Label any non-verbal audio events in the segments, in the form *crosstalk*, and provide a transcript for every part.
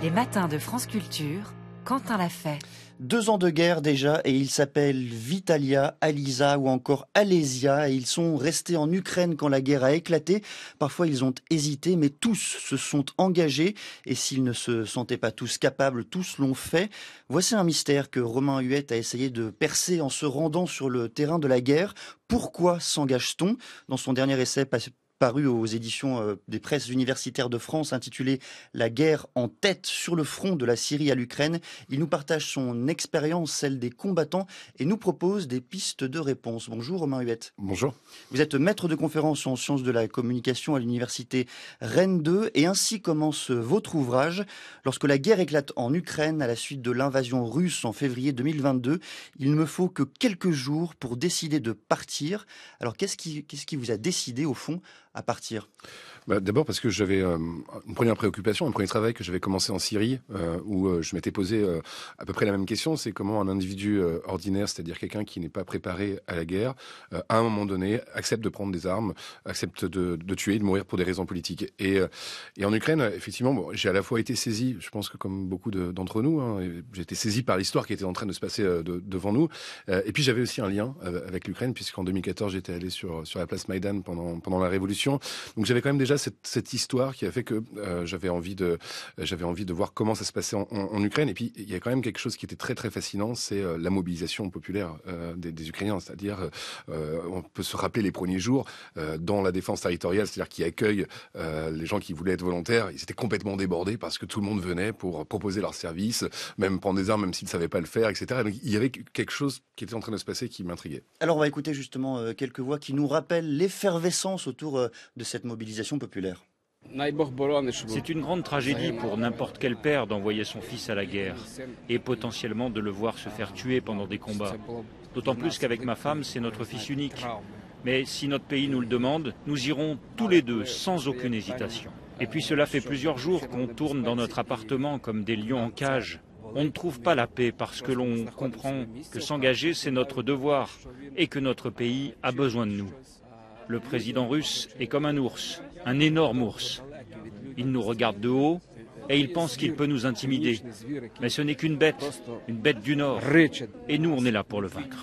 Les matins de France Culture, Quentin l'a fait. Deux ans de guerre déjà et ils s'appellent Vitalia, Alisa ou encore Alésia et ils sont restés en Ukraine quand la guerre a éclaté. Parfois ils ont hésité mais tous se sont engagés et s'ils ne se sentaient pas tous capables, tous l'ont fait. Voici un mystère que Romain Huette a essayé de percer en se rendant sur le terrain de la guerre. Pourquoi s'engage-t-on Dans son dernier essai paru aux éditions euh, des presses universitaires de France, intitulé La guerre en tête sur le front de la Syrie à l'Ukraine. Il nous partage son expérience, celle des combattants, et nous propose des pistes de réponse. Bonjour Romain Huette. Bonjour. Vous êtes maître de conférence en sciences de la communication à l'université Rennes 2, et ainsi commence votre ouvrage. Lorsque la guerre éclate en Ukraine à la suite de l'invasion russe en février 2022, il ne me faut que quelques jours pour décider de partir. Alors qu'est-ce qui vous a décidé au fond à partir bah, d'abord parce que j'avais euh, une première préoccupation, un premier travail que j'avais commencé en Syrie, euh, où euh, je m'étais posé à peu près la même question, c'est comment un individu ordinaire, c'est-à-dire quelqu'un qui n'est pas préparé à la guerre, à un moment donné, accepte de prendre des armes, accepte de, de tuer, de mourir pour des raisons politiques. Et, et en Ukraine, effectivement, j'ai à la fois été saisi, je pense que comme beaucoup d'entre nous, hein, j'ai été saisi par l'histoire qui était en train de se passer devant nous. et puis j'avais aussi un lien avec l'Ukraine, puisqu'en 2014, j'étais allé sur, sur la place Maïdan pendant, pendant la Révolution. Donc j'avais quand même déjà cette, histoire qui a fait que euh, j'avais envie de, j'avais envie de voir comment ça se passait en, Ukraine. Et puis, il y a quand même quelque chose qui était très très fascinant, c'est euh, la mobilisation populaire euh, des, Ukrainiens. C'est-à-dire, on peut se rappeler les premiers jours dans la défense territoriale, c'est-à-dire qui accueille les gens qui voulaient être volontaires. Ils étaient complètement débordés parce que tout le monde venait pour proposer leur service, même prendre des armes, même s'ils ne savaient pas le faire, etc. il y avait quelque chose qui était en train de se passer qui m'intriguait. Alors, on va écouter justement quelques voix qui nous rappellent l'effervescence autour de cette mobilisation populaire. C'est une grande tragédie pour n'importe quel père d'envoyer son fils à la guerre et potentiellement de le voir se faire tuer pendant des combats. D'autant plus qu'avec ma femme, c'est notre fils unique. Mais si notre pays nous le demande, nous irons tous les deux sans aucune hésitation. Et puis cela fait plusieurs jours qu'on tourne dans notre appartement comme des lions en cage. On ne trouve pas la paix parce que l'on comprend que s'engager, c'est notre devoir et que notre pays a besoin de nous. Le président russe est comme un ours, un énorme ours. Il nous regarde de haut, et il pense qu'il peut nous intimider. Mais ce n'est qu'une bête, une bête du Nord. Et nous, on est là pour le vaincre.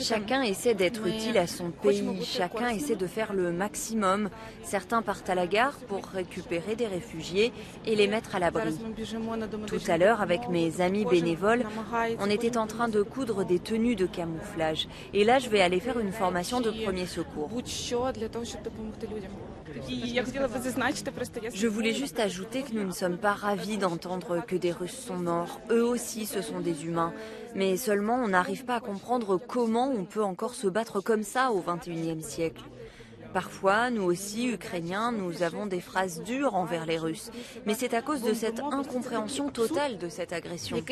Chacun essaie d'être utile à son pays, chacun essaie de faire le maximum. Certains partent à la gare pour récupérer des réfugiés et les mettre à l'abri. Tout à l'heure, avec mes amis bénévoles, on était en train de coudre des tenues de camouflage. Et là, je vais aller faire une formation de premier je voulais juste ajouter que nous ne sommes pas ravis d'entendre que des Russes sont morts. Eux aussi, ce sont des humains. Mais seulement, on n'arrive pas à comprendre comment on peut encore se battre comme ça au XXIe siècle. Parfois, nous aussi, Ukrainiens, nous avons des phrases dures envers les Russes. Mais c'est à cause de cette incompréhension totale de cette agression.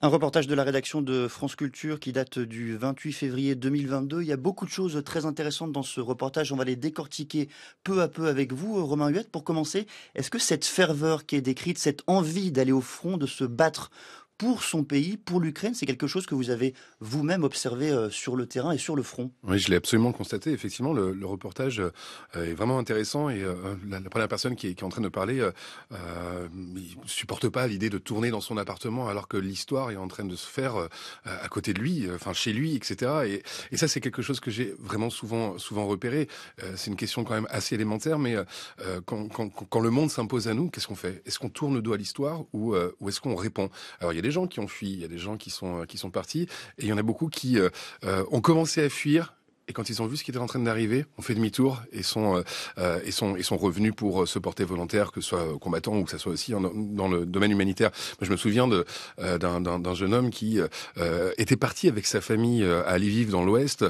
Un reportage de la rédaction de France Culture qui date du 28 février 2022. Il y a beaucoup de choses très intéressantes dans ce reportage. On va les décortiquer peu à peu avec vous, Romain Huette. Pour commencer, est-ce que cette ferveur qui est décrite, cette envie d'aller au front, de se battre pour son pays, pour l'Ukraine. C'est quelque chose que vous avez vous-même observé euh, sur le terrain et sur le front. Oui, je l'ai absolument constaté. Effectivement, le, reportage euh, est vraiment intéressant et euh, la, première personne qui est, en train de parler ne supporte pas l'idée de tourner dans son appartement alors que l'histoire est en train de se faire à côté de lui, enfin chez lui, etc. Et, ça, c'est quelque chose que j'ai vraiment souvent, souvent repéré. c'est une question quand même assez élémentaire, mais quand, le monde s'impose à nous, qu'est-ce qu'on fait Est-ce qu'on tourne le dos à l'histoire ou, ou est-ce qu'on répond Alors, il y a des gens qui ont fui, il y a des gens qui sont, euh, qui sont partis, et il y en a beaucoup qui euh, euh, ont commencé à fuir, et quand ils ont vu ce qui était en train d'arriver, ont fait demi-tour et sont et sont et sont revenus pour se porter volontaire, que ce soit combattant ou que ce soit aussi dans le domaine humanitaire. je me souviens de d'un jeune homme qui était parti avec sa famille à aller vivre dans l'Ouest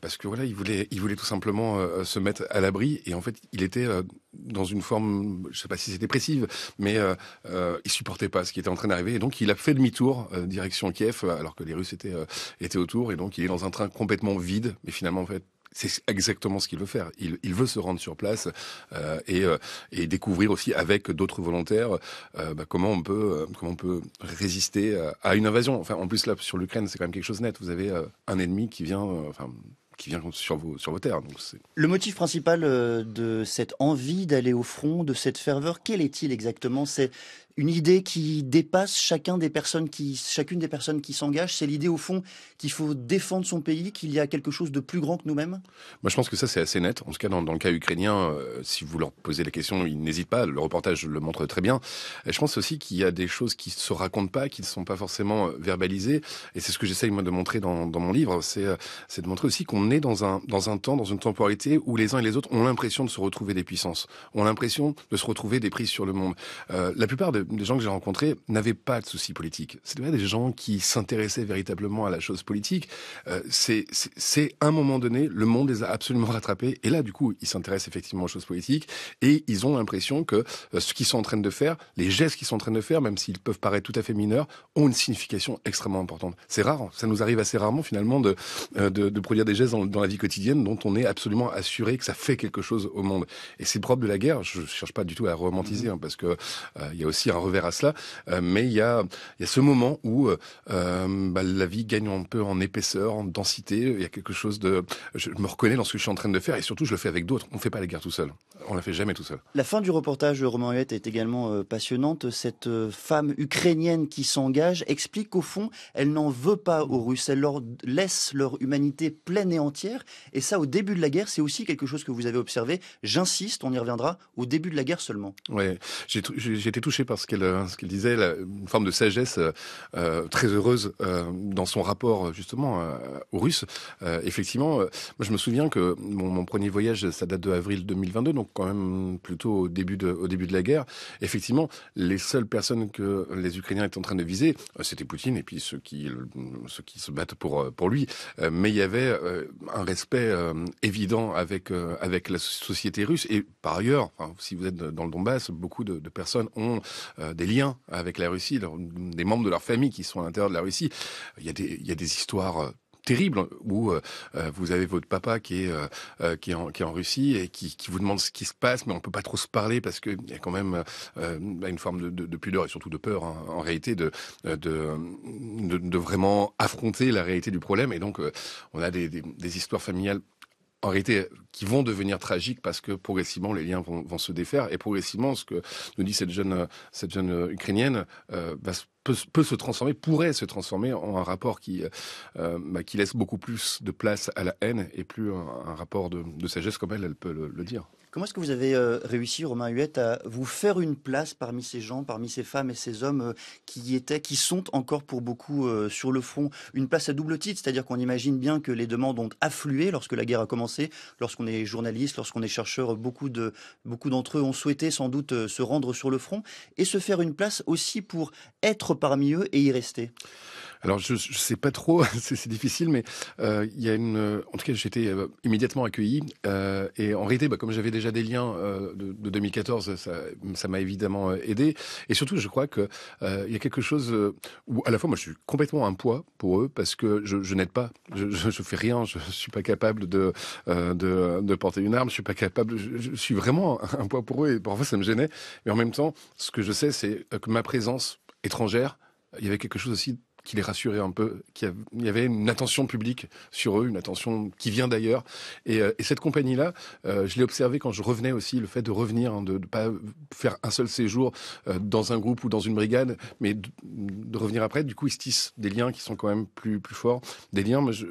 parce que voilà, il voulait il voulait tout simplement se mettre à l'abri et en fait, il était dans une forme, je ne sais pas si c'était pressive, mais euh, euh, il supportait pas ce qui était en train d'arriver. Et donc, il a fait demi-tour euh, direction Kiev, alors que les Russes étaient, euh, étaient autour. Et donc, il est dans un train complètement vide. Mais finalement, en fait, c'est exactement ce qu'il veut faire. Il, veut se rendre sur place et, découvrir aussi avec d'autres volontaires bah, comment on peut comment on peut résister à une invasion. Enfin, en plus là sur l'Ukraine, c'est quand même quelque chose de net. Vous avez un ennemi qui vient, enfin qui vient sur vos, terres. le motif principal euh, de cette envie d'aller au front, de cette ferveur, quel est-il exactement C'est une idée qui dépasse chacun des personnes qui, chacune des personnes qui s'engagent. C'est l'idée, au fond, qu'il faut défendre son pays, qu'il y a quelque chose de plus grand que nous-mêmes Moi, je pense que ça, c'est assez net. En tout cas, dans, le cas ukrainien, euh, si vous leur posez la question, ils n'hésitent pas. Le reportage le montre très bien. Et je pense aussi qu'il y a des choses qui ne se racontent pas, qui ne sont pas forcément euh, verbalisées. Et c'est ce que j'essaye, moi, de montrer dans, mon livre. Euh, c'est de montrer aussi qu'on est dans un, dans un temps, dans une temporalité où les uns et les autres ont l'impression de se retrouver des puissances, ont l'impression de se retrouver des prises sur le monde. la plupart de des gens que j'ai rencontrés n'avaient pas de soucis politiques. C'était des gens qui s'intéressaient véritablement à la chose politique. Euh, c'est, à un moment donné, le monde les a absolument *laughs* rattrapés. Et là, du coup, ils s'intéressent effectivement aux choses politiques et ils ont l'impression que euh, ce qu'ils sont en train de faire, les gestes qu'ils sont en train de faire, même s'ils peuvent paraître tout à fait mineurs, ont une signification extrêmement importante. C'est rare. Hein. Ça nous arrive assez rarement finalement de, euh, de, produire des gestes dans, la vie quotidienne dont on est absolument assuré que ça fait quelque chose au monde. Et c'est propre de la guerre. Je cherche pas du tout à romantiser mmh. hein, parce que il y a aussi un revers à cela, euh, mais il y a, a ce moment où euh, euh, bah, la vie gagne un peu en épaisseur, en densité. Il y a quelque chose de... Je me reconnais dans ce que je suis en train de faire et surtout je le fais avec d'autres. On ne fait pas la guerre tout seul. On ne la fait jamais tout seul. La fin du reportage de Roman Huette est également passionnante. Cette femme ukrainienne qui s'engage explique qu'au fond, elle n'en veut pas aux Russes. Elle leur laisse leur humanité pleine et entière. Et ça, au début de la guerre, c'est aussi quelque chose que vous avez observé. J'insiste, on y reviendra, au début de la guerre seulement. Oui, j'ai été touché par ce qu'elle euh, ce qu'elle disait, une forme de sagesse euh, euh, très heureuse dans son rapport justement aux Russes. effectivement, je me souviens que mon, premier voyage, ça date de avril 2022, donc quand même plutôt au début de, au début de la guerre. Effectivement, les seules personnes que les Ukrainiens étaient en train de viser, c'était Poutine et puis ceux qui ceux qui se battent pour pour lui. mais il y avait un respect évident avec avec la société russe et par ailleurs, si vous êtes dans le Donbass, beaucoup de, de personnes ont euh, des liens avec la Russie, des membres de leur famille qui sont à l'intérieur de la Russie. Il y a des, il y des histoires euh, terribles où euh, vous avez votre papa qui est qui est en, Russie et qui, vous demande ce qui se passe, mais on peut pas trop se parler parce qu'il y a quand même une forme de, pudeur et surtout de peur hein, en réalité de, de, vraiment affronter la réalité du problème et donc on a des histoires familiales en réalité, qui vont devenir tragiques parce que progressivement les liens vont, se défaire et progressivement ce que nous dit cette jeune, cette jeune ukrainienne euh, bah, peut, se transformer, pourrait se transformer en un rapport qui, euh, bah, qui laisse beaucoup plus de place à la haine et plus un, rapport de, sagesse comme elle, elle peut le dire. Comment est-ce que vous avez euh, réussi, Romain Huette, à vous faire une place parmi ces gens, parmi ces femmes et ces hommes euh, qui y étaient, qui sont encore pour beaucoup euh, sur le front Une place à double titre, c'est-à-dire qu'on imagine bien que les demandes ont afflué lorsque la guerre a commencé, lorsqu'on est journaliste, lorsqu'on est chercheur, beaucoup de beaucoup d'entre eux ont souhaité sans doute se rendre sur le front et se faire une place aussi pour être parmi eux et y rester. Alors je, ne sais pas trop, *laughs* c'est difficile, mais euh, il y a une. En tout cas, j'étais euh, immédiatement accueilli euh, et en réalité, bah, comme j'avais déjà des liens de, 2014, ça m'a évidemment aidé et surtout, je crois qu'il y a quelque chose où à la fois moi je suis complètement un poids pour eux parce que je, n'aide pas, je, ne fais rien, je, suis pas capable de, de, porter une arme, je suis pas capable, je, suis vraiment un poids pour eux et parfois ça me gênait, mais en même temps, ce que je sais, c'est que ma présence étrangère il y avait quelque chose aussi qui les rassurait un peu, qu'il y avait une attention publique sur eux, une attention qui vient d'ailleurs. Et, euh, et, cette compagnie-là, euh, je l'ai observé quand je revenais aussi, le fait de revenir, hein, de ne pas faire un seul séjour euh, dans un groupe ou dans une brigade, mais de, revenir après, du coup, ils se tissent des liens qui sont quand même plus, plus forts. Des liens, mais je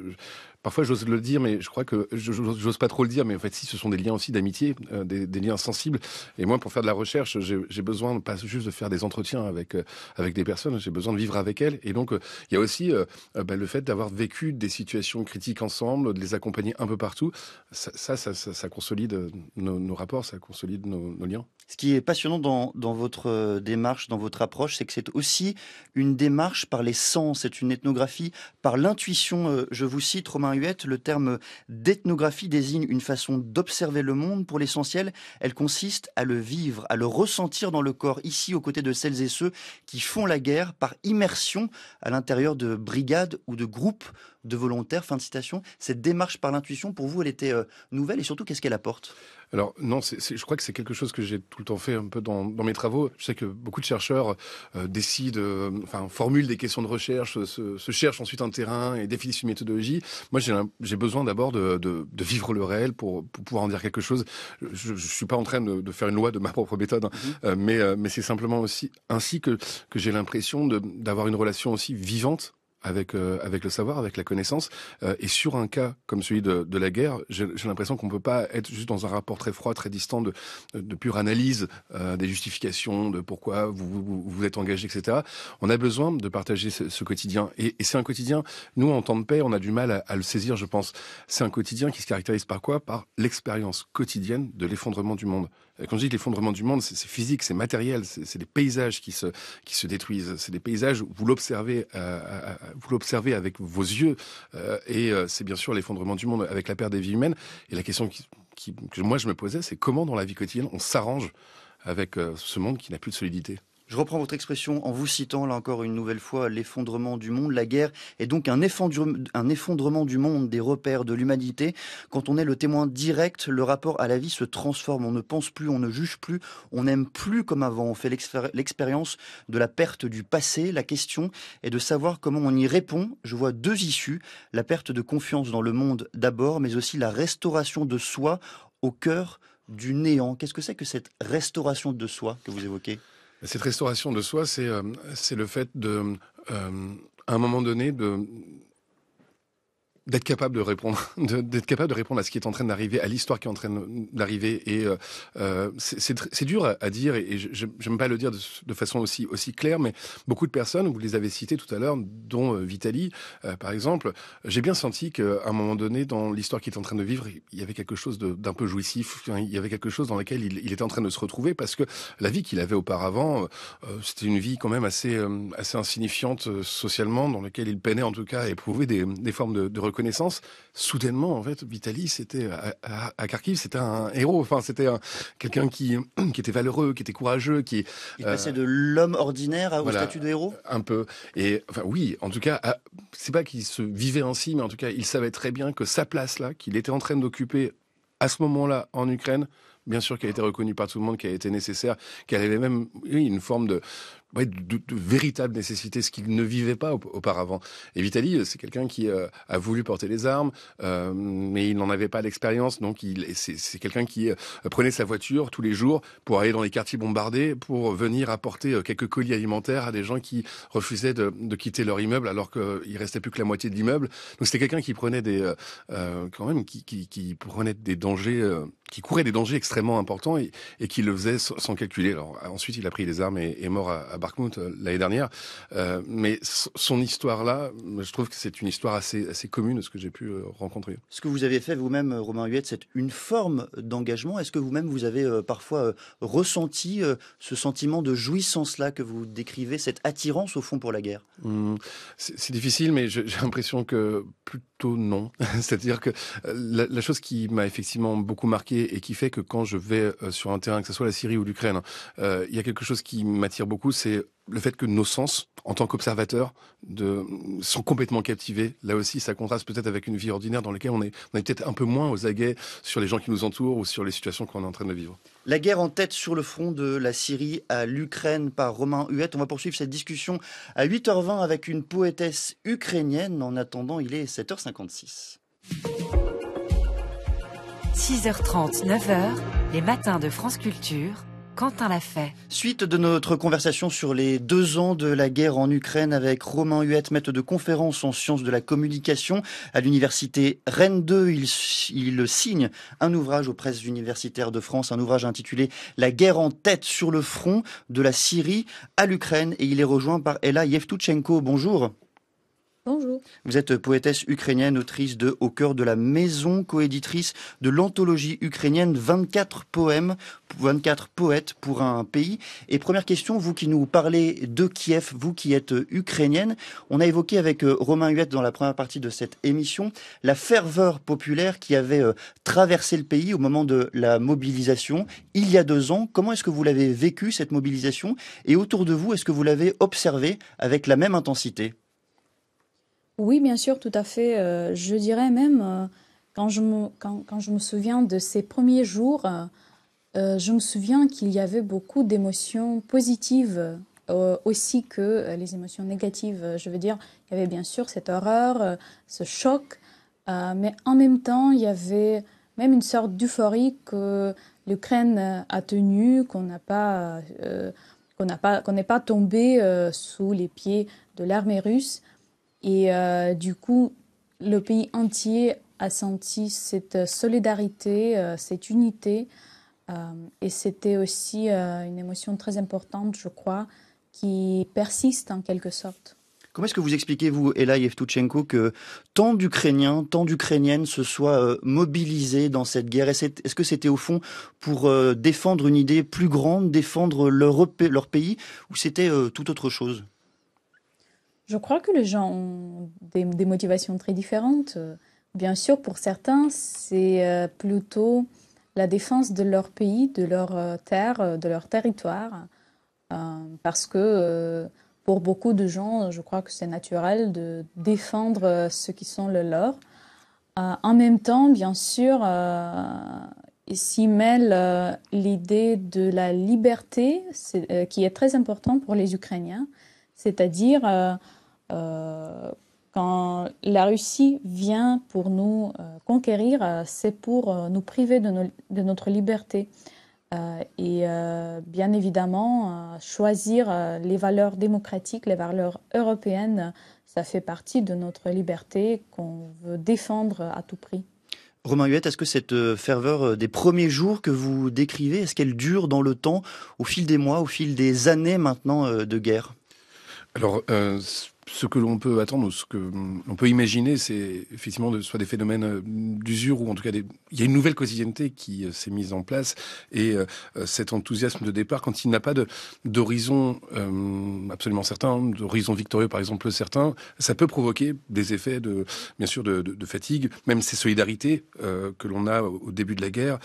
parfois j'ose le dire, mais je crois que j'ose pas trop le dire, mais en fait, si ce sont des liens aussi d'amitié, euh, des, liens sensibles. Et moi, pour faire de la recherche, j'ai besoin pas juste de faire des entretiens avec euh, avec des personnes, j'ai besoin de vivre avec elles. Et donc, euh, il y a aussi bah, le fait d'avoir vécu des situations critiques ensemble, de les accompagner un peu partout. Ça, ça, consolide nos, rapports, ça consolide nos, liens. Ce qui est passionnant dans, dans votre démarche, dans votre approche, c'est que c'est aussi une démarche par les sens, c'est une ethnographie par l'intuition. je vous cite Romain le terme d'ethnographie désigne une façon d'observer le monde. Pour l'essentiel, elle consiste à le vivre, à le ressentir dans le corps, ici aux côtés de celles et ceux qui font la guerre par immersion à l'intérieur de brigades ou de groupes de volontaires. Fin de citation. Cette démarche par l'intuition, pour vous, elle était euh, nouvelle et surtout, qu'est-ce qu'elle apporte alors non, je crois que c'est quelque chose que j'ai tout le temps fait un peu dans, dans, mes travaux. Je sais que beaucoup de chercheurs euh, décident, euh, enfin formulent des questions de recherche, se, se, cherchent ensuite un terrain et définissent une méthodologie. Moi, j'ai besoin d'abord de, de, de, vivre le réel pour, pour, pouvoir en dire quelque chose. Je, ne suis pas en train de, de, faire une loi de ma propre méthode, hein. mm-hmm. euh, mais, mais c'est simplement aussi ainsi que, que j'ai l'impression d'avoir une relation aussi vivante avec euh, avec le savoir, avec la connaissance. Euh, et sur un cas comme celui de, de la guerre, j'ai l'impression qu'on peut pas être juste dans un rapport très froid, très distant de, de pure analyse euh, des justifications, de pourquoi vous vous, êtes engagé, etc. On a besoin de partager ce, quotidien. Et, et c'est un quotidien. Nous, en temps de paix, on a du mal à, à le saisir, je pense. C'est un quotidien qui se caractérise par quoi Par l'expérience quotidienne de l'effondrement du monde. Euh, quand je dis l'effondrement du monde, c'est physique, c'est matériel, c'est des paysages qui se, qui se détruisent. C'est des paysages, vous l'observez, euh, euh, vous l'observez avec vos yeux. et c'est bien sûr l'effondrement du monde avec la perte des vies humaines. Et la question que moi je me posais, c'est comment dans la vie quotidienne on s'arrange avec ce monde qui n'a plus de solidité. Je reprends votre expression en vous citant là encore une nouvelle fois l'effondrement du monde. La guerre est donc un effondrement, un effondrement du monde, des repères, de l'humanité. Quand on est le témoin direct, le rapport à la vie se transforme. On ne pense plus, on ne juge plus, on n'aime plus comme avant. On fait l'expérience de la perte du passé. La question est de savoir comment on y répond. Je vois deux issues. La perte de confiance dans le monde d'abord, mais aussi la restauration de soi au cœur du néant. Qu'est-ce que c'est que cette restauration de soi que vous évoquez cette restauration de soi, c'est euh, le fait de, euh, à un moment donné, de d'être capable de répondre, *laughs* d'être capable de répondre à ce qui est en train d'arriver, à l'histoire qui est en train d'arriver. Et euh, euh c'est dur à dire, et, je j'aime pas le dire de, façon aussi aussi claire, mais beaucoup de personnes, vous les avez citées tout à l'heure, dont euh, Vitali, euh, par exemple, j'ai bien senti qu'à un moment donné, dans l'histoire qu'il est en train de vivre, il y avait quelque chose d'un peu jouissif, il y avait quelque chose dans lequel il, était en train de se retrouver, parce que la vie qu'il avait auparavant, c'était une vie quand même assez assez insignifiante socialement, dans laquelle il peinait en tout cas à éprouver des, des formes de, de connaissances, Soudainement, en fait, Vitaly, c'était à, Kharkiv, c'était un héros. Enfin, c'était quelqu'un *clears throat* qui, était valeureux, qui était courageux, qui. Il euh, passait de l'homme ordinaire au statut de héros. Un peu. Et enfin, oui, en tout cas, c'est pas qu'il se vivait ainsi, mais en tout cas, il savait très bien que sa place là, qu'il était en train d'occuper à ce moment-là en Ukraine, bien sûr qu'elle a été reconnue par tout le monde, qu'elle a été nécessaire, qu'elle avait même une forme de, de, véritable nécessité, ce qu'il ne vivait pas auparavant. Et Vitaly, euh, c'est quelqu'un qui euh, a voulu porter les armes, euh, mais il n'en avait pas l'expérience, donc c'est, quelqu'un qui prenait sa voiture tous les jours pour aller dans les quartiers bombardés, pour venir apporter quelques colis alimentaires à des gens qui refusaient de, quitter leur immeuble alors qu'il restait plus que la moitié de l'immeuble. Donc c'était quelqu'un qui prenait des, quand même, qui, prenait des dangers, qui courait des dangers extrêmement importants et, qui le faisait sans, calculer. Alors ensuite, il a pris les armes et est mort à, à euh, l'année dernière. Euh, mais son histoire-là, je trouve que c'est une histoire assez, assez commune de ce que j'ai pu euh, rencontrer. Ce que vous avez fait vous-même, Romain Huette, c'est une forme d'engagement. Est-ce que vous-même, vous avez parfois ressenti ce sentiment de jouissance-là que vous décrivez, cette attirance au fond pour la guerre mmh. C'est difficile, mais j'ai l'impression que plus non. *laughs* C'est-à-dire que euh, la, la, chose qui m'a effectivement beaucoup marqué et qui fait que quand je vais euh, sur un terrain, que ce soit la Syrie ou l'Ukraine, hein, euh, il y a quelque chose qui m'attire beaucoup, c'est le fait que nos sens, en tant qu'observateurs, sont complètement captivés. Là aussi, ça contraste peut-être avec une vie ordinaire dans laquelle on est, on est peut-être un peu moins aux aguets sur les gens qui nous entourent ou sur les situations qu'on est en train de vivre. La guerre en tête sur le front de la Syrie à l'Ukraine par Romain Huette. On va poursuivre cette discussion à 8h20 avec une poétesse ukrainienne. En attendant, il est 7h56. 6h30, 9h, les matins de France Culture. Quentin l'a fait. Suite de notre conversation sur les deux ans de la guerre en Ukraine avec Romain Huette, maître de conférence en sciences de la communication à l'université Rennes 2, il, signe un ouvrage aux presses universitaires de France, un ouvrage intitulé La guerre en tête sur le front de la Syrie à l'Ukraine et il est rejoint par Ella Yevtuchenko. Bonjour. Bonjour. Vous êtes poétesse ukrainienne, autrice de Au cœur de la maison, coéditrice de l'anthologie ukrainienne 24 poèmes, 24 poètes pour un pays. Et première question, vous qui nous parlez de Kiev, vous qui êtes ukrainienne, on a évoqué avec euh, Romain Huette dans la première partie de cette émission la ferveur populaire qui avait euh, traversé le pays au moment de la mobilisation il y a deux ans. Comment est-ce que vous l'avez vécu cette mobilisation et autour de vous, est-ce que vous l'avez observée avec la même intensité oui, bien sûr, tout à fait. Euh, je dirais même, euh, quand, je me, souviens de ces premiers jours, euh, je me souviens qu'il y avait beaucoup d'émotions positives aussi que les émotions négatives. Je veux dire, il y avait bien sûr cette horreur, ce choc, mais en même temps, il y avait même une sorte d'euphorie que l'Ukraine a tenu, qu'on n'a pas qu'on n'est pas tombé sous les pieds de l'armée russe. Et euh, du coup, le pays entier a senti cette solidarité, euh, cette unité. Euh, et c'était aussi une émotion très importante, je crois, qui persiste en quelque sorte. Comment est-ce que vous expliquez, vous, Ela Yevtuchenko, que tant d'Ukrainiens, tant d'Ukrainiennes se soient mobilisés dans cette guerre Est-ce que c'était au fond pour défendre une idée plus grande, défendre leur, leur pays, ou c'était tout autre chose je crois que les gens ont des, motivations très différentes. Bien sûr, pour certains, c'est euh, plutôt la défense de leur pays, de leur euh, terre, euh, de leur territoire, parce que pour beaucoup de gens, je crois que c'est naturel de défendre ceux qui sont le leur. en même temps, bien sûr, s'y mêle l'idée de la liberté, qui est très importante pour les Ukrainiens, c'est-à-dire euh, quand la Russie vient pour nous euh, conquérir, euh, c'est pour nous priver de, notre liberté. et bien évidemment, choisir les valeurs démocratiques, les valeurs européennes, ça fait partie de notre liberté qu'on veut défendre à tout prix. Romain Huette, est-ce que cette ferveur des premiers jours que vous décrivez, est-ce qu'elle dure dans le temps, au fil des mois, au fil des années maintenant de guerre Alors, ce que l'on peut attendre ou ce que l'on peut imaginer, c'est effectivement soit des phénomènes euh, d'usure ou en tout cas des... il y a une nouvelle quotidienneté qui euh, s'est mise en place et euh, cet enthousiasme de départ quand il n'a pas d'horizon absolument certain, d'horizon victorieux par exemple certain, ça peut provoquer des effets de bien sûr de, fatigue, même ces solidarités que l'on a au début de la guerre,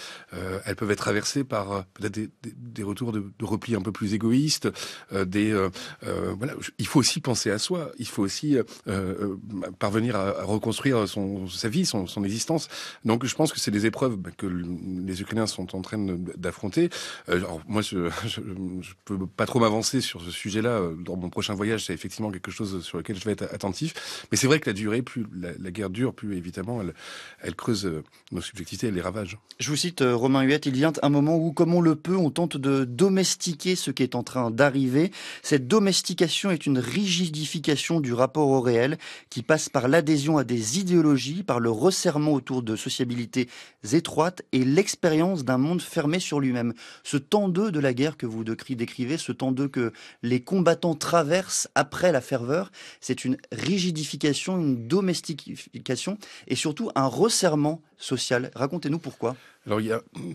elles peuvent être traversées par peut-être des, retours de, repli un peu plus égoïstes, des voilà, il faut aussi penser à soi il faut aussi euh, euh, parvenir à, reconstruire son, sa vie, son, son, existence. Donc je pense que c'est des épreuves bah, que les Ukrainiens sont en train d'affronter. Euh, alors moi, *laughs* je peux pas trop m'avancer sur ce sujet-là. Dans mon prochain voyage, c'est effectivement quelque chose sur lequel je vais être attentif. Mais c'est vrai que la durée, plus la, guerre dure, plus évidemment, elle, elle creuse nos subjectivités, les ravages Je vous cite Romain Huette, il vient un moment où, comme on le peut, on tente de domestiquer ce qui est en train d'arriver. Cette domestication est une rigidification du rapport au réel qui passe par l'adhésion à des idéologies, par le resserrement autour de sociabilités étroites et l'expérience d'un monde fermé sur lui-même. Ce temps 2 de la guerre que vous décrivez, ce temps 2 que les combattants traversent après la ferveur, c'est une rigidification, une domestification et surtout un resserrement social. Racontez-nous pourquoi. Alors,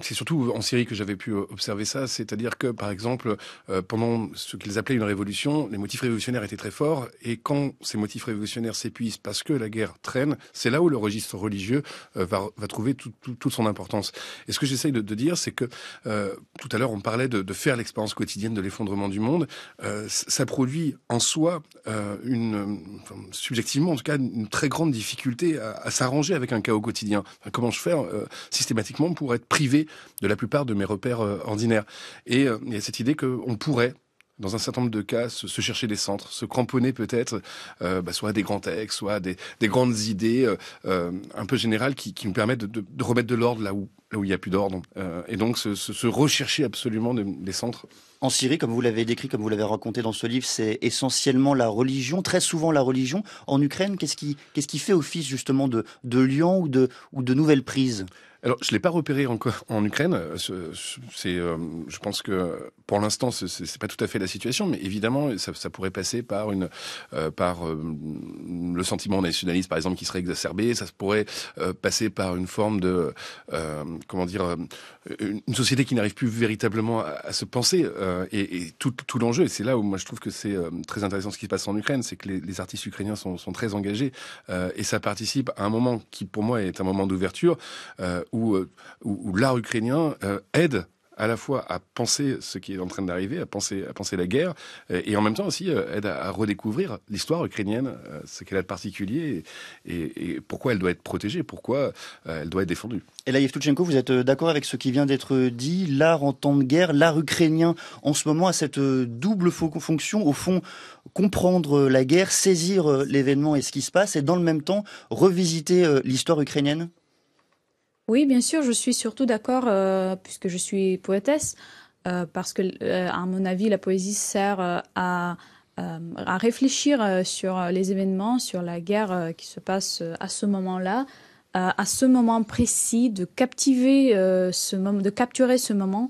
c'est surtout en Syrie que j'avais pu observer ça, c'est-à-dire que, par exemple, euh, pendant ce qu'ils appelaient une révolution, les motifs révolutionnaires étaient très forts, et quand ces motifs révolutionnaires s'épuisent parce que la guerre traîne, c'est là où le registre religieux euh, va, trouver toute son importance. Et ce que j'essaye de, dire, c'est que euh, tout à l'heure, on parlait de, faire l'expérience quotidienne de l'effondrement du monde. ça produit en soi une, subjectivement en tout cas, une très grande difficulté à, s'arranger avec un chaos quotidien. comment je fais systématiquement pour être privé de la plupart de mes repères euh, ordinaires. Et euh, il y a cette idée qu'on pourrait dans un certain nombre de cas, se, chercher des centres, se cramponner peut-être, euh, bah, soit à des grands textes, soit des, grandes idées un peu générales qui, qui nous permettent de, remettre de l'ordre là où là où il n'y a plus d'ordre. et donc, se, rechercher absolument des centres. En Syrie, comme vous l'avez décrit, comme vous l'avez raconté dans ce livre, c'est essentiellement la religion, très souvent la religion. En Ukraine, qu'est-ce qui, fait office justement de, de ou de, ou de nouvelle prise alors, je ne l'ai pas repéré encore en Ukraine. Euh, c'est, euh, je pense que pour l'instant, ce n'est pas tout à fait la situation, mais évidemment, ça, pourrait passer par, une, euh, par le sentiment nationaliste, par exemple, qui serait exacerbé. Ça pourrait passer par une forme de. comment dire Une société qui n'arrive plus véritablement à, se penser. et, tout, l'enjeu, et c'est là où moi je trouve que c'est très intéressant ce qui se passe en Ukraine, c'est que les, artistes ukrainiens sont, sont très engagés et ça participe à un moment qui, pour moi, est un moment d'ouverture euh, où, l'art ukrainien euh, aide à la fois à penser ce qui est en train d'arriver, à penser, la guerre, euh, et en même temps aussi aide à, redécouvrir l'histoire ukrainienne, ce qu'elle a de particulier, et, pourquoi elle doit être protégée, pourquoi elle doit être défendue. Et là, Yevtouchenko, vous êtes d'accord avec ce qui vient d'être dit L'art en temps de guerre, l'art ukrainien en ce moment a cette double fonction, au fond, comprendre la guerre, saisir l'événement et ce qui se passe, et dans le même temps, revisiter l'histoire ukrainienne oui, bien sûr, je suis surtout d'accord, euh, puisque je suis poétesse, euh, parce que, euh, à mon avis, la poésie sert à, à, réfléchir sur les événements, sur la guerre qui se passe à ce moment-là, à ce moment précis, de captiver ce moment, de capturer ce moment.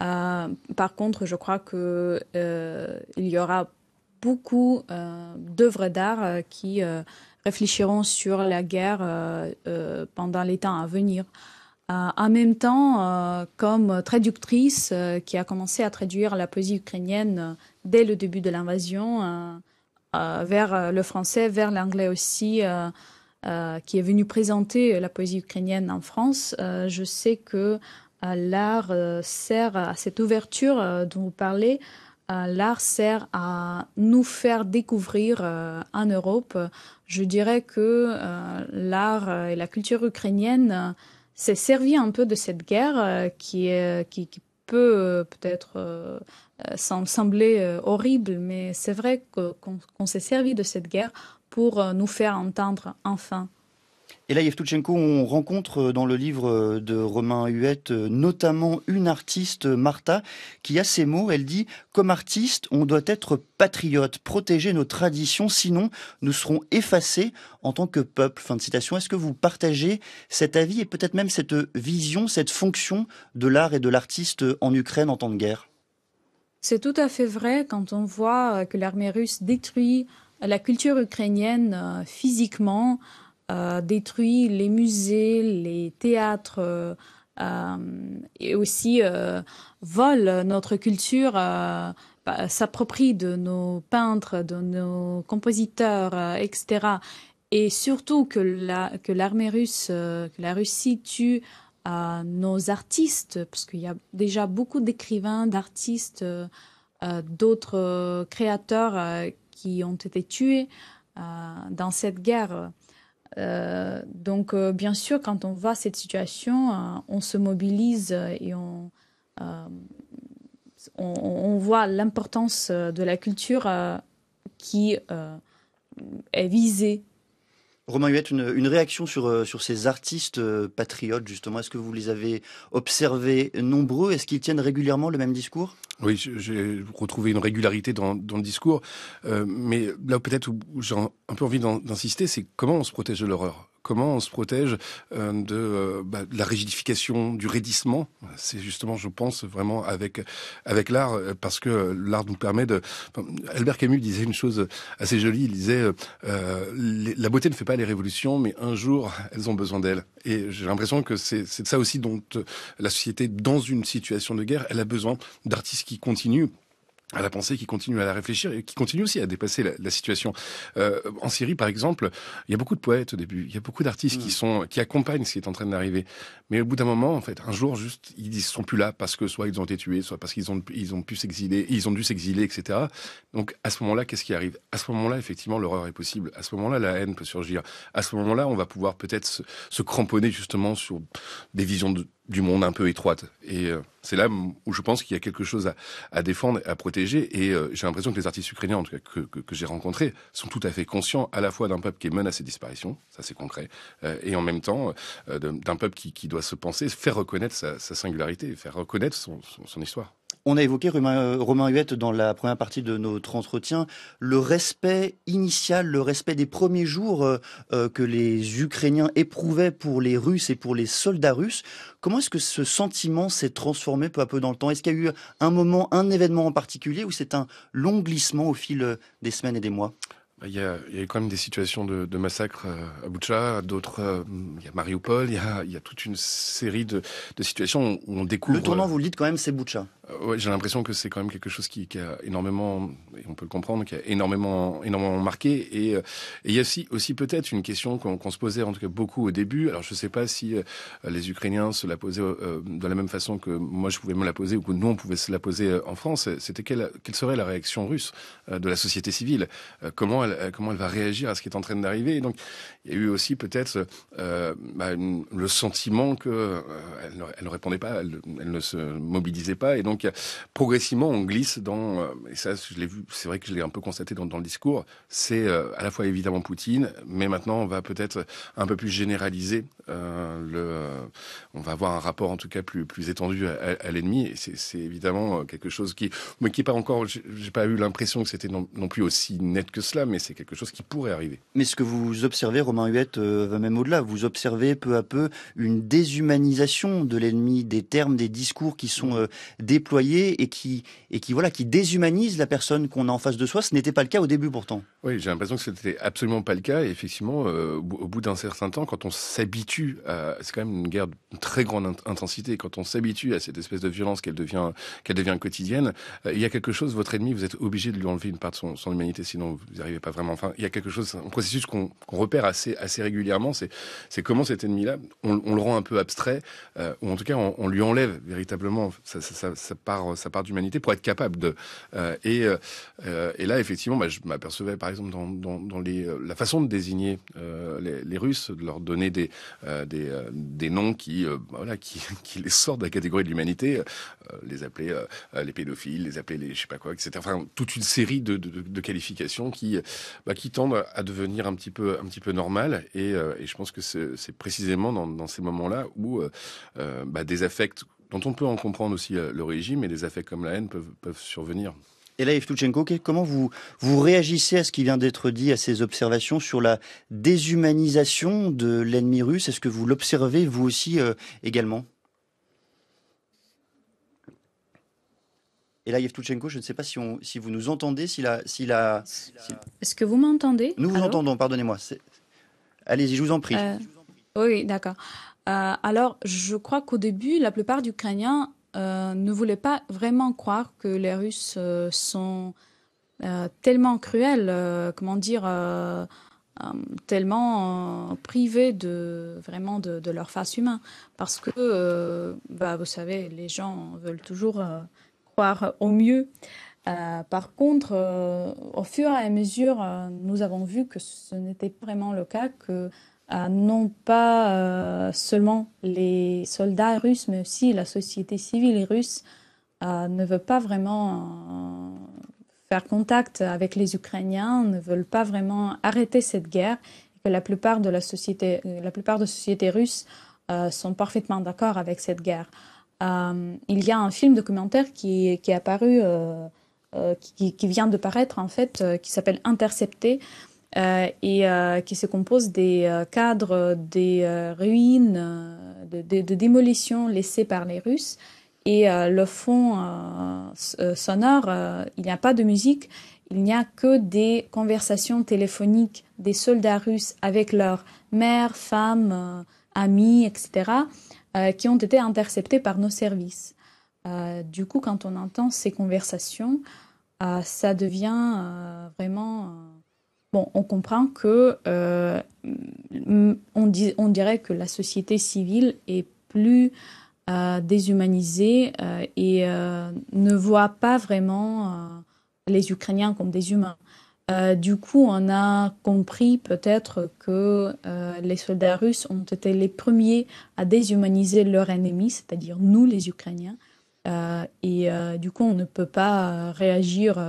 par contre, je crois que il y aura beaucoup d'œuvres d'art qui Réfléchiront sur la guerre euh, euh, pendant les temps à venir. Euh, en même temps, comme traductrice qui a commencé à traduire la poésie ukrainienne dès le début de l'invasion vers le français, vers l'anglais aussi, qui est venue présenter la poésie ukrainienne en France, je sais que l'art sert à cette ouverture dont vous parlez euh, l'art sert à nous faire découvrir euh, en Europe. Je dirais que euh, l'art et la culture ukrainienne s'est servi un peu de cette guerre qui, peut peut-être sembler horrible, mais c'est vrai qu'on s'est servi de cette guerre pour nous faire entendre enfin et là, Yevtouchenko, on rencontre euh, dans le livre euh, de Romain Huette euh, notamment une artiste, Martha, qui a ces mots. Elle dit Comme artiste, on doit être patriote, protéger nos traditions, sinon nous serons effacés en tant que peuple. Fin de citation. Est-ce que vous partagez cet avis et peut-être même cette vision, cette fonction de l'art et de l'artiste en Ukraine en temps de guerre C'est tout à fait vrai quand on voit que l'armée russe détruit la culture ukrainienne physiquement euh, détruit les musées, les théâtres euh, euh, et aussi vole notre culture, bah, s'approprie de nos peintres, de nos compositeurs, etc. Et surtout que la, que l'armée russe, que la Russie tue nos artistes, parce qu'il y a déjà beaucoup d'écrivains, d'artistes, d'autres créateurs qui ont été tués euh, dans cette guerre. Euh, donc, euh, bien sûr, quand on voit cette situation, euh, on se mobilise et on, voit l'importance de la culture qui est visée Romain Huette, une, une, réaction sur, euh, sur ces artistes euh, patriotes, justement. Est-ce que vous les avez observés nombreux Est-ce qu'ils tiennent régulièrement le même discours Oui, j'ai retrouvé une régularité dans, le discours. Euh, mais là, peut-être, où j'ai un peu envie d'insister, c'est comment on se protège de l'horreur comment on se protège euh, euh, bah, de, la rigidification, du raidissement. C'est justement, je pense, vraiment avec, avec l'art, euh, parce que l'art nous permet de... Albert Camus disait une chose assez jolie, il disait, la beauté ne fait pas les révolutions, mais un jour, elles ont besoin d'elle. Et j'ai l'impression que c'est ça aussi dont la société, dans une situation de guerre, elle a besoin d'artistes qui continuent à la pensée, qui continue à la réfléchir et qui continue aussi à dépasser la, situation. Euh, en Syrie, par exemple, il y a beaucoup de poètes au début, il y a beaucoup d'artistes qui mm. sont qui accompagnent ce qui est en train d'arriver. Mais au bout d'un moment, en fait, un jour, juste ils sont plus là parce que soit ils ont été tués, soit parce qu'ils ont ils ont pu s'exiler, ils ont dû s'exiler, etc. Donc à ce moment-là, qu'est-ce qui arrive À ce moment-là, effectivement, l'horreur est possible. À ce moment-là, la haine peut surgir. À ce moment-là, on va pouvoir peut-être se, se, cramponner justement sur des visions de du monde un peu étroite. Et euh, c'est là où je pense qu'il y a quelque chose à, défendre, à protéger. Et euh, j'ai l'impression que les artistes ukrainiens, en tout cas que, j'ai rencontrés, sont tout à fait conscients à la fois d'un peuple qui est menacé de disparition, ça c'est concret, euh, et en même temps d'un peuple qui, doit se penser, faire reconnaître sa, singularité, faire reconnaître son histoire. On a évoqué, Romain, Huette, dans la première partie de notre entretien, le respect initial, le respect des premiers jours euh, euh, que les Ukrainiens éprouvaient pour les Russes et pour les soldats russes. Comment est-ce que ce sentiment s'est transformé peu à peu dans le temps Est-ce qu'il y a eu un moment, un événement en particulier, où c'est un long glissement au fil euh, des semaines et des mois bah, il y, a, quand même des situations de, massacre euh, à Boucha, d'autres, euh, il y a Mariupol, il y a, toute une série de, situations où on découvre... Le tournant, vous le dites quand même, c'est Boucha. Euh, oui, j'ai l'impression que c'est quand même quelque chose qui, a énormément, et on peut le comprendre, qui a énormément, énormément marqué. Et, il y a aussi, peut-être une question qu'on se posait en tout cas beaucoup au début. Alors je ne sais pas si les Ukrainiens se la posaient de la même façon que moi je pouvais me la poser ou que nous on pouvait se la poser en France. C'était quelle, quelle serait la réaction russe de la société civile Comment euh, comment elle va réagir à ce qui est en train d'arriver. Et donc, il y a eu aussi peut-être euh, bah, le sentiment que euh, elle, ne, répondait pas, elle, ne se mobilisait pas. Et donc, progressivement, on glisse dans. Et ça, je l'ai vu. C'est vrai que je l'ai un peu constaté dans, le discours. C'est à la fois évidemment Poutine, mais maintenant, on va peut-être un peu plus généraliser le. on va avoir un rapport en tout cas plus plus étendu à, l'ennemi. Et c'est évidemment quelque chose qui, mais qui n'est pas encore. je n'ai pas eu l'impression que c'était non, non plus aussi net que cela, mais c'est quelque chose qui pourrait arriver. Mais ce que vous observez, Romain Huette, euh, va même au-delà. Vous observez peu à peu une déshumanisation de l'ennemi, des termes, des discours qui sont euh, déployés et qui, et qui, voilà, qui déshumanisent la personne qu'on a en face de soi. Ce n'était pas le cas au début pourtant. Oui, j'ai l'impression que ce n'était absolument pas le cas. Et effectivement, euh, au bout d'un certain temps, quand on s'habitue à. C'est quand même une guerre de très grande intensité. Quand on s'habitue à cette espèce de violence qu'elle devient, devient quotidienne, il y a quelque chose, votre ennemi, vous êtes obligé de lui enlever une part de son, son humanité, sinon vous arrivez pas vraiment. Enfin, il y a quelque chose, un processus qu'on repère assez, assez régulièrement, c'est comment cet ennemi-là, on, le rend un peu abstrait, euh, ou en tout cas, on, lui enlève véritablement sa, part, ça part d'humanité pour être capable de. Euh, et, euh, et, là, effectivement, bah, je m'apercevais, par exemple, dans, dans, les, la façon de désigner les, Russes, de leur donner des, des, des, noms qui, bah, voilà, qui, *laughs* qui, les sortent de la catégorie de l'humanité, les appeler les pédophiles, les appeler les je sais pas quoi, etc. Enfin, toute une série de, de qualifications qui, bah, qui tendent à devenir un petit peu, un petit peu normal Et, euh, je pense que c'est précisément dans, ces moments-là où euh, euh, bah, des affects dont on peut en comprendre aussi le régime et des affects comme la haine peuvent, peuvent survenir. Et là, Evtouchenko, comment vous, vous réagissez à ce qui vient d'être dit, à ces observations sur la déshumanisation de l'ennemi russe Est-ce que vous l'observez vous aussi également Et là, Yevtouchenko, je ne sais pas si, on, si vous nous entendez, si la... Si la, Est-ce que vous m'entendez Nous vous entendons, pardonnez-moi. Allez-y, je vous en prie. Euh, oui, d'accord. Euh, alors, je crois qu'au début, la plupart d'Ukrainiens euh, ne voulaient pas vraiment croire que les Russes sont tellement cruels, comment dire, tellement privés de, vraiment de, leur face humaine. Parce que, bah, vous savez, les gens veulent toujours par au mieux. Euh, par contre, euh, au fur et à mesure, euh, nous avons vu que ce n'était vraiment le cas, que non pas seulement les soldats russes, mais aussi la société civile russe ne veut pas vraiment faire contact avec les Ukrainiens, ne veulent pas vraiment arrêter cette guerre, et que la plupart de la plupart de sociétés russes sont parfaitement d'accord avec cette guerre. Euh, il y a un film documentaire qui, qui est apparu, euh, euh, qui, qui, vient de paraître en fait, qui s'appelle Intercepté. et qui se compose des cadres des ruines de, démolitions laissées par les Russes. Et le fond sonore, il n'y a pas de musique, il n'y a que des conversations téléphoniques des soldats russes avec leurs mères, femmes, amis, etc. Euh, qui ont été interceptés par nos services. Euh, du coup, quand on entend ces conversations, euh, ça devient vraiment... bon, on comprend que on, on, dirait que la société civile est plus déshumanisée et ne voit pas vraiment les Ukrainiens comme des humains. Euh, du coup, on a compris peut-être que euh, les soldats russes ont été les premiers à déshumaniser leur ennemi, c'est-à-dire nous, les Ukrainiens. Euh, et du coup, on ne peut pas réagir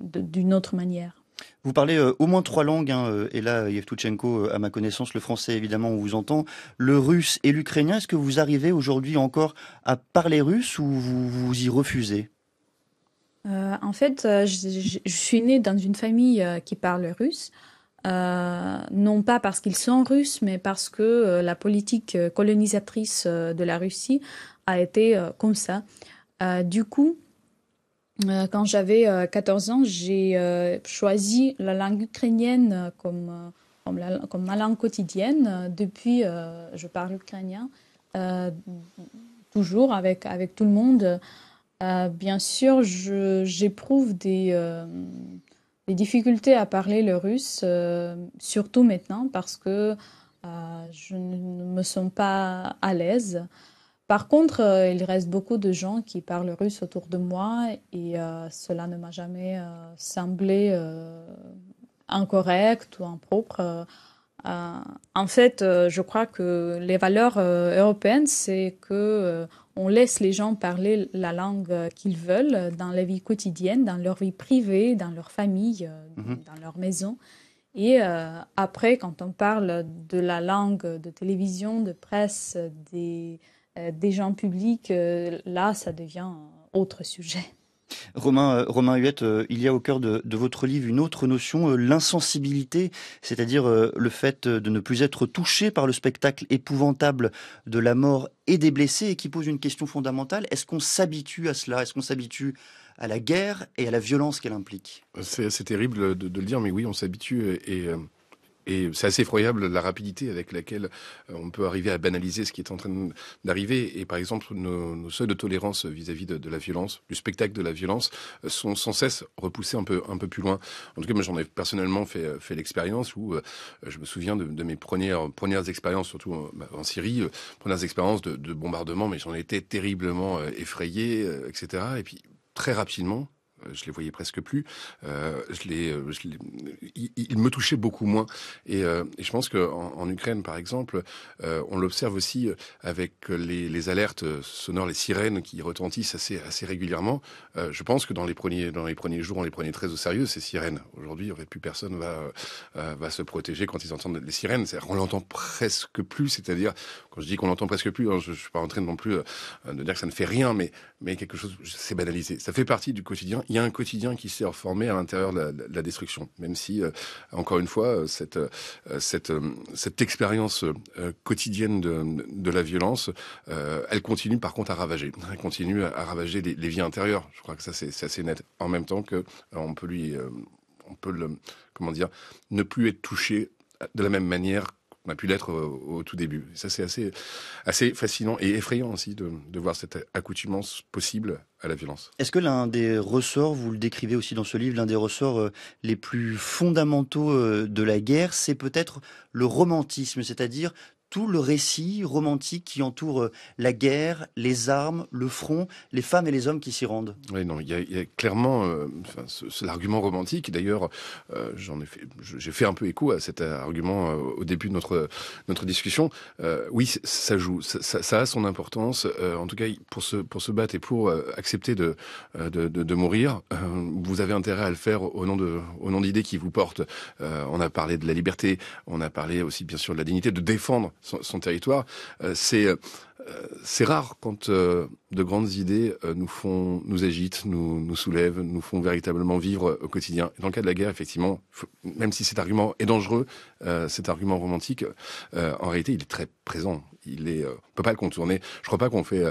d'une autre manière. Vous parlez au moins trois langues, hein, et là, Yevtuchenko, à ma connaissance, le français évidemment, on vous entend, le russe et l'ukrainien. Est-ce que vous arrivez aujourd'hui encore à parler russe ou vous, vous y refusez euh, en fait, euh, je, suis née dans une famille euh, qui parle russe, non pas parce qu'ils sont russes, mais parce que la politique colonisatrice de la Russie a été comme ça. du coup, quand j'avais 14 ans, j'ai choisi la langue ukrainienne comme, comme, ma langue quotidienne. Depuis, je parle ukrainien, toujours avec, avec tout le monde. Euh, bien sûr, j'éprouve euh, des, difficultés à parler le russe, euh, surtout maintenant parce que je ne me sens pas à l'aise. Par contre, il reste beaucoup de gens qui parlent russe autour de moi et cela ne m'a jamais semblé incorrect ou impropre. en fait, je crois que les valeurs européennes, c'est que on laisse les gens parler la langue euh, qu'ils veulent dans la vie quotidienne, dans leur vie privée, dans leur famille, euh, mhm. dans leur maison. Et euh, après, quand on parle de la langue de télévision, de presse, des, gens publics, là, ça devient autre sujet. Romain, euh, Romain Huette, euh, il y a au cœur de, votre livre une autre notion, euh, l'insensibilité, c'est-à-dire le fait de ne plus être touché par le spectacle épouvantable de la mort et des blessés, et qui pose une question fondamentale. Est-ce qu'on s'habitue à cela Est-ce qu'on s'habitue à la guerre et à la violence qu'elle implique C'est terrible de, le dire, mais oui, on s'habitue et et c'est assez effroyable la rapidité avec laquelle euh, on peut arriver à banaliser ce qui est en train d'arriver. Et par exemple, nos, seuils de tolérance vis-à-vis de, la violence, du spectacle de la violence, euh, sont sans cesse repoussés un peu, un peu plus loin. En tout cas, moi, j'en ai personnellement fait, euh, l'expérience où je me souviens de, mes premières, premières expériences, surtout en, bah, Syrie, premières expériences de, bombardement, mais j'en étais terriblement effrayé, etc. Et puis, très rapidement, je les voyais presque plus. Euh, je les, euh, ils, me touchaient beaucoup moins. Euh, et, je pense qu'en en, Ukraine, par exemple, on l'observe aussi avec les, alertes sonores, les sirènes qui retentissent assez, assez régulièrement. je pense que dans les premiers, dans les premiers jours, on les prenait très au sérieux ces sirènes. Aujourd'hui, n'y aurait plus personne va, va se protéger quand ils entendent les sirènes. On l'entend presque plus. C'est-à-dire, quand je dis qu'on l'entend presque plus, hein, je, ne suis pas en train non plus de dire que ça ne fait rien, mais mais quelque chose, c'est banalisé. Ça fait partie du quotidien il y a un quotidien qui s'est reformé à l'intérieur de, la, destruction. Même si, euh, encore une fois, euh, cette, euh, cette, cette expérience quotidienne de, de, la violence, elle continue par contre à ravager. Elle continue à, ravager les, vies intérieures. Je crois que ça, c'est assez net. En même temps que on peut lui, on peut le, comment dire, ne plus être touché de la même manière on a pu l'être euh, au, tout début. ça, c'est assez, fascinant et effrayant aussi de, de voir cette accoutumance possible à la violence. Est-ce que l'un des ressorts, vous le décrivez aussi dans ce livre, l'un des ressorts euh, les plus fondamentaux euh, de la guerre, c'est peut-être le romantisme, c'est-à-dire tout le récit romantique qui entoure euh, la guerre, les armes, le front, les femmes et les hommes qui s'y rendent. Oui, non, il y, a clairement euh, l'argument romantique. D'ailleurs, euh, j'en ai fait, j'ai fait un peu écho à cet argument au début de notre notre discussion. oui, ça joue, ça, a son importance. en tout cas, pour se pour se battre et pour accepter de mourir, vous avez intérêt à le faire au nom de au nom d'idées qui vous portent. on a parlé de la liberté, on a parlé aussi bien sûr de la dignité, de défendre son, territoire. Euh, euh, c'est rare quand euh, de grandes idées nous font, nous agitent, nous, nous soulèvent, nous font véritablement vivre au quotidien. Dans le cas de la guerre, effectivement, même si cet argument est dangereux, cet argument romantique, en réalité, il est très présent. Il est, peut pas le contourner. Je crois pas qu'on fait.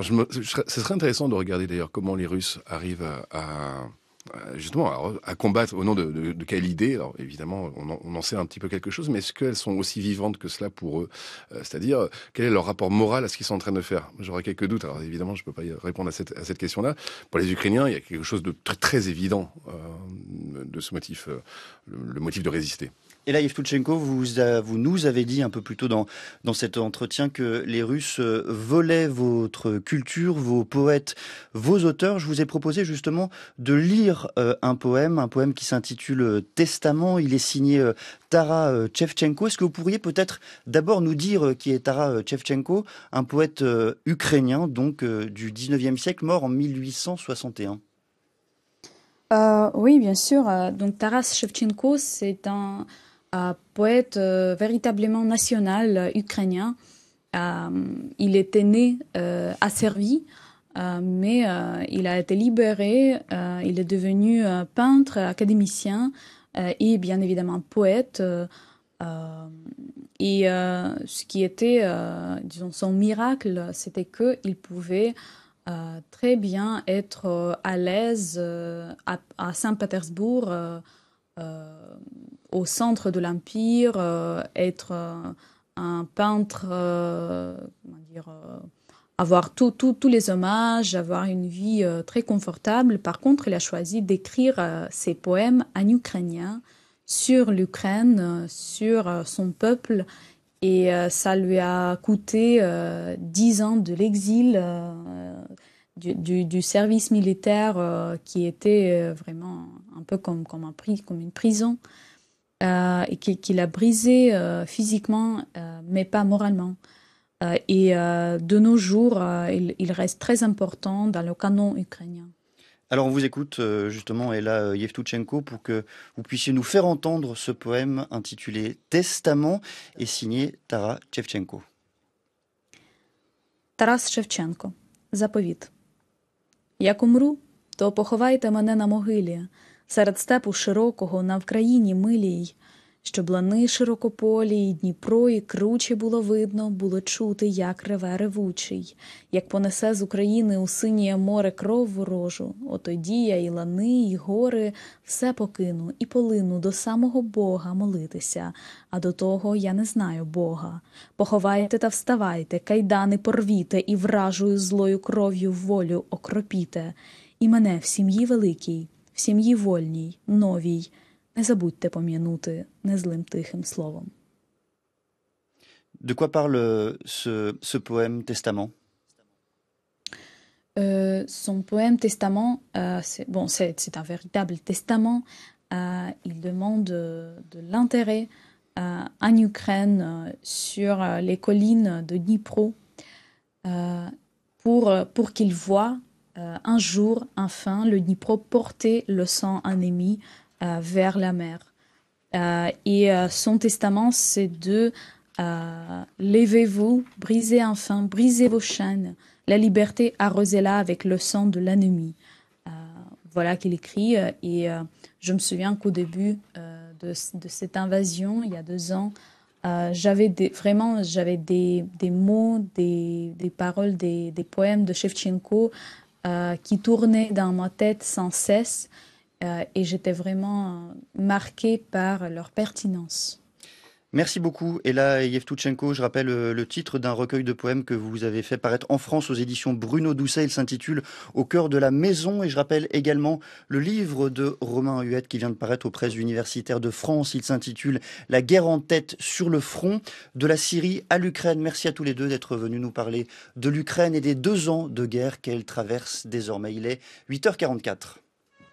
ce serait intéressant de regarder d'ailleurs comment les Russes arrivent à bah, justement à, combattre au nom de, quelle idée Alors évidemment, on en, sait un petit peu quelque chose, mais est-ce qu'elles sont aussi vivantes que cela pour eux euh, C'est-à-dire, quel est leur rapport moral à ce qu'ils sont en train de faire J'aurais quelques doutes. Alors évidemment, je ne peux pas répondre à cette, question-là. Pour les Ukrainiens, il y a quelque chose de très, évident euh, de ce motif, euh, le motif de résister. Et là, Yevtouchenko, vous, vous nous avez dit un peu plus tôt dans, dans cet entretien que les Russes euh, volaient votre culture, vos poètes, vos auteurs. Je vous ai proposé justement de lire euh, un poème, un poème qui s'intitule euh, Testament. Il est signé Tara Chevchenko. Est-ce que vous pourriez peut-être d'abord nous dire qui est Tara Chevchenko, un poète ukrainien donc du 19e siècle, mort en 1861 oui, bien sûr. Donc Taras Tchevchenko, c'est un poète euh, véritablement national euh, ukrainien. Euh, il était né à Serbie, mais il a été libéré. il est devenu peintre, académicien et bien évidemment poète. et ce qui était, disons, son miracle, c'était qu'il pouvait très bien être à l'aise à Saint-Pétersbourg au centre de l'Empire, euh, être euh, un peintre, euh, avoir tous les hommages, avoir une vie très confortable. Par contre, il a choisi d'écrire ses poèmes en ukrainien sur l'Ukraine, sur son peuple. Et ça lui a coûté dix ans de l'exil, du, service militaire qui était vraiment un peu comme, comme, un, comme une prison. Euh, et qui, l'a brisé euh, physiquement, euh, mais pas moralement. et de nos jours, il, reste très important dans le canon ukrainien. Alors on vous écoute justement, Ella Yevtuchenko, pour que vous puissiez nous faire entendre ce poème intitulé Testament et signé Tara Tchevchenko. Тарас Шевченко, Zapovit »« Як умру, то поховайте мене на могилі. серед степу широкого на Вкраїні милій, що блани широкополі, і Дніпро і круче було видно, було чути, як реве ревучий, як понесе з України у синє море кров ворожу. Отоді я і лани, і гори все покину і полину до самого Бога молитися. А до того я не знаю Бога. Поховайте та вставайте, кайдани порвіте і вражою злою кров'ю волю окропіте, і мене в сім'ї великій. De quoi parle ce, poème Testament euh, Son poème Testament, euh, c'est bon, c'est un véritable testament. Euh, il demande de, l'intérêt en Ukraine sur les collines de Dnipro pour, pour qu'ils voient euh, un jour, enfin, le Dnipro portait le sang ennemi euh, vers la mer. Euh, et son testament, c'est de Levez-vous, brisez enfin, brisez vos chaînes. La liberté, arrosez-la avec le sang de l'ennemi. voilà qu'il écrit. Et je me souviens qu'au début de, cette invasion, il y a deux ans, j'avais vraiment j'avais des, mots, des, paroles, des, des, poèmes de Shevchenko euh, qui tournaient dans ma tête sans cesse euh, et j'étais vraiment marquée par leur pertinence. Merci beaucoup. Et là, Yevtouchenko, je rappelle euh, le titre d'un recueil de poèmes que vous avez fait paraître en France aux éditions Bruno Doucet. Il s'intitule Au cœur de la maison. Et je rappelle également le livre de Romain Huette qui vient de paraître aux presses universitaires de France. Il s'intitule La guerre en tête sur le front de la Syrie à l'Ukraine. Merci à tous les deux d'être venus nous parler de l'Ukraine et des deux ans de guerre qu'elle traverse désormais. Il est 8h44.